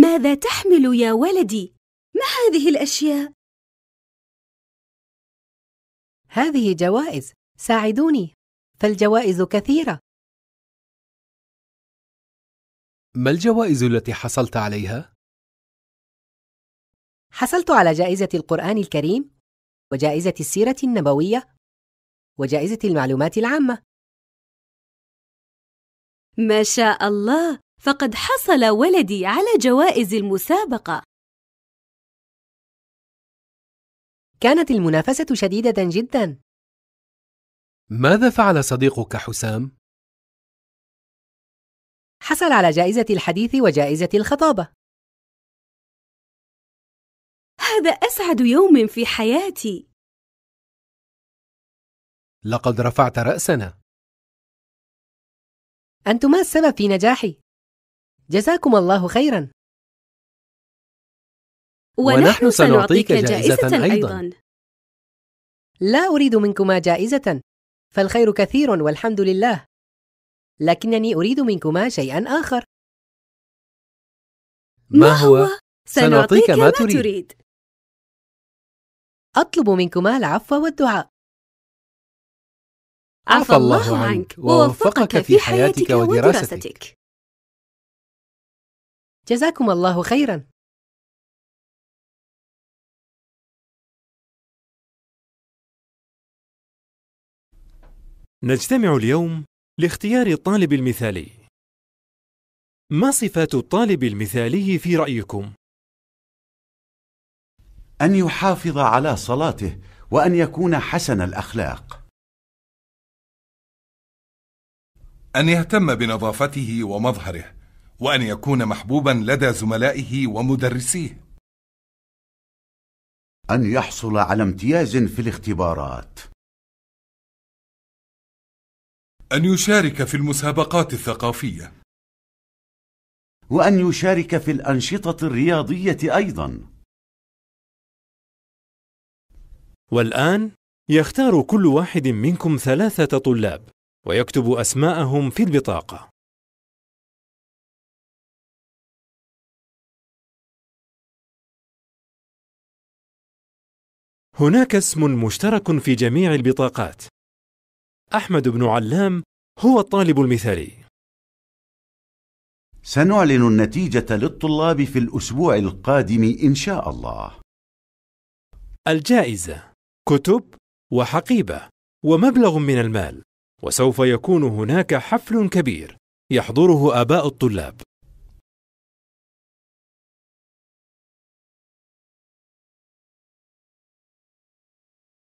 ماذا تحمل يا ولدي؟ ما هذه الأشياء؟ هذه جوائز، ساعدوني، فالجوائز كثيرة. ما الجوائز التي حصلت عليها؟ حصلت على جائزة القرآن الكريم وجائزة السيرة النبوية وجائزة المعلومات العامة ما شاء الله فقد حصل ولدي على جوائز المسابقة كانت المنافسة شديدة جدا ماذا فعل صديقك حسام؟ حصل على جائزة الحديث وجائزة الخطابة هذا أسعد يوم في حياتي لقد رفعت رأسنا أنتما السبب في نجاحي جزاكم الله خيرا ونحن, ونحن سنعطيك جائزة, جائزة أيضا. أيضا لا أريد منكما جائزة فالخير كثير والحمد لله لكنني أريد منكما شيئا آخر ما هو؟ سنعطيك ما تريد أطلب منكما العفو والدعاء عفى الله عنك ووفقك في حياتك ودراستك جزاكم الله خيرا نجتمع اليوم لاختيار الطالب المثالي ما صفات الطالب المثالي في رأيكم؟ أن يحافظ على صلاته وأن يكون حسن الأخلاق أن يهتم بنظافته ومظهره وأن يكون محبوبا لدى زملائه ومدرسيه أن يحصل على امتياز في الاختبارات أن يشارك في المسابقات الثقافية وأن يشارك في الأنشطة الرياضية أيضاً والآن يختار كل واحد منكم ثلاثة طلاب ويكتب أسماءهم في البطاقة هناك اسم مشترك في جميع البطاقات أحمد بن علام هو الطالب المثالي سنعلن النتيجة للطلاب في الأسبوع القادم إن شاء الله الجائزة كتب وحقيبه ومبلغ من المال وسوف يكون هناك حفل كبير يحضره اباء الطلاب